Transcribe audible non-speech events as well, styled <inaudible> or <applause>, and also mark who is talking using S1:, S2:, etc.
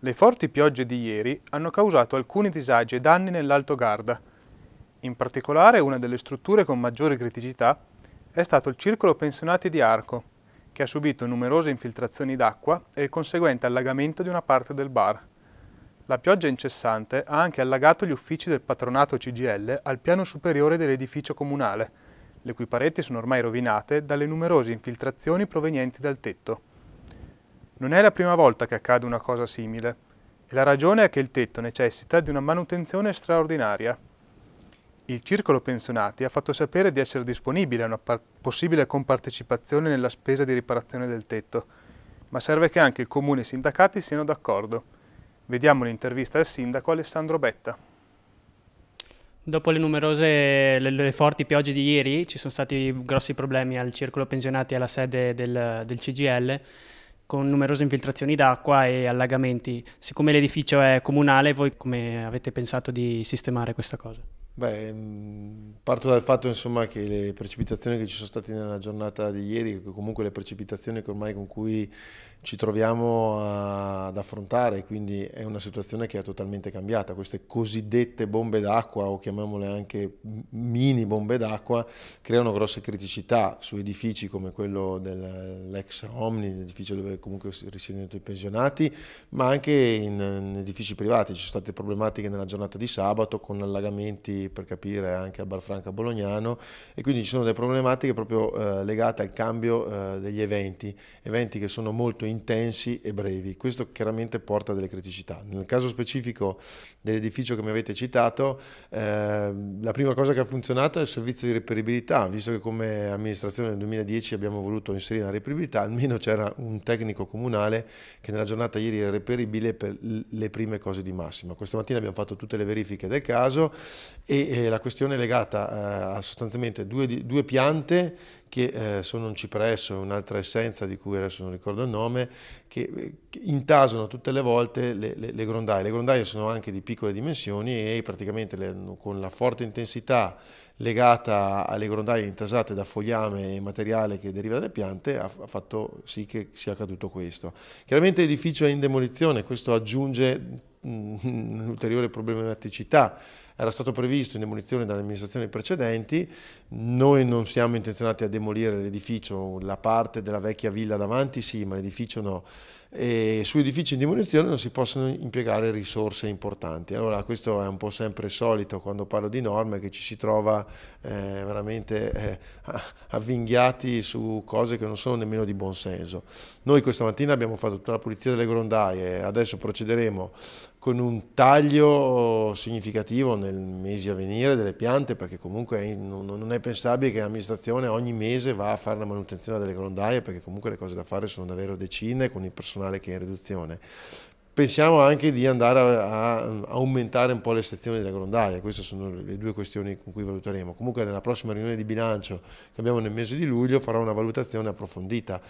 S1: Le forti piogge di ieri hanno causato alcuni disagi e danni nell'Alto Garda. In particolare una delle strutture con maggiore criticità è stato il Circolo Pensionati di Arco, che ha subito numerose infiltrazioni d'acqua e il conseguente allagamento di una parte del bar. La pioggia incessante ha anche allagato gli uffici del patronato CGL al piano superiore dell'edificio comunale, le cui pareti sono ormai rovinate dalle numerose infiltrazioni provenienti dal tetto. Non è la prima volta che accade una cosa simile e la ragione è che il tetto necessita di una manutenzione straordinaria. Il circolo pensionati ha fatto sapere di essere disponibile a una possibile compartecipazione nella spesa di riparazione del tetto, ma serve che anche il comune e i sindacati siano d'accordo. Vediamo l'intervista al sindaco Alessandro Betta.
S2: Dopo le numerose, le, le, forti piogge di ieri, ci sono stati grossi problemi al circolo pensionati e alla sede del, del CGL con numerose infiltrazioni d'acqua e allagamenti. Siccome l'edificio è comunale, voi come avete pensato di sistemare questa cosa?
S3: Beh, mm, parto dal fatto insomma, che le precipitazioni che ci sono state nella giornata di ieri, comunque le precipitazioni che ormai con cui ci troviamo a, ad affrontare, quindi è una situazione che è totalmente cambiata. Queste cosiddette bombe d'acqua, o chiamiamole anche mini bombe d'acqua, creano grosse criticità su edifici come quello dell'ex Omni, l'edificio dove comunque risiedono i pensionati, ma anche in, in edifici privati. Ci sono state problematiche nella giornata di sabato con allagamenti per capire anche a Barfranca Bolognano e quindi ci sono delle problematiche proprio eh, legate al cambio eh, degli eventi, eventi che sono molto intensi e brevi. Questo chiaramente porta a delle criticità. Nel caso specifico dell'edificio che mi avete citato, eh, la prima cosa che ha funzionato è il servizio di reperibilità, visto che come amministrazione nel 2010 abbiamo voluto inserire la reperibilità, almeno c'era un tecnico comunale che nella giornata ieri era reperibile per le prime cose di massima. Questa mattina abbiamo fatto tutte le verifiche del caso e eh, la questione è legata eh, a sostanzialmente due, due piante che eh, sono un cipresso e un'altra essenza di cui adesso non ricordo il nome, che, eh, che intasano tutte le volte le, le, le, grondaie. Le grondaie sono anche di piccole dimensioni e praticamente le, con la forte intensità legata alle grondaie intasate da fogliame e materiale che deriva dalle piante ha, ha fatto sì che sia accaduto questo. Chiaramente l'edificio è in demolizione, questo aggiunge mm, <laughs> un'ulteriore problematicità era stato previsto in demolizione dalle amministrazioni precedenti, noi non siamo intenzionati a demolire l'edificio, la parte della vecchia villa davanti sì, ma l'edificio no. E su edifici in demolizione non si possono impiegare risorse importanti. Allora questo è un po' sempre solito quando parlo di norme che ci si trova eh, veramente eh, avvinghiati su cose che non sono nemmeno di buon senso. Noi questa mattina abbiamo fatto tutta la pulizia delle grondaie, adesso procederemo con un taglio eh, significativo nei mesi a venire delle piante perché comunque non è pensabile che l'amministrazione ogni mese va a fare la manutenzione delle grondaie perché comunque le cose da fare sono davvero decine con il personale che è in riduzione. Pensiamo anche di andare a, a aumentare un po' le sezioni delle grondaie, queste sono le due questioni con cui valuteremo. Comunque nella prossima riunione di bilancio che abbiamo nel mese di luglio farò una valutazione approfondita.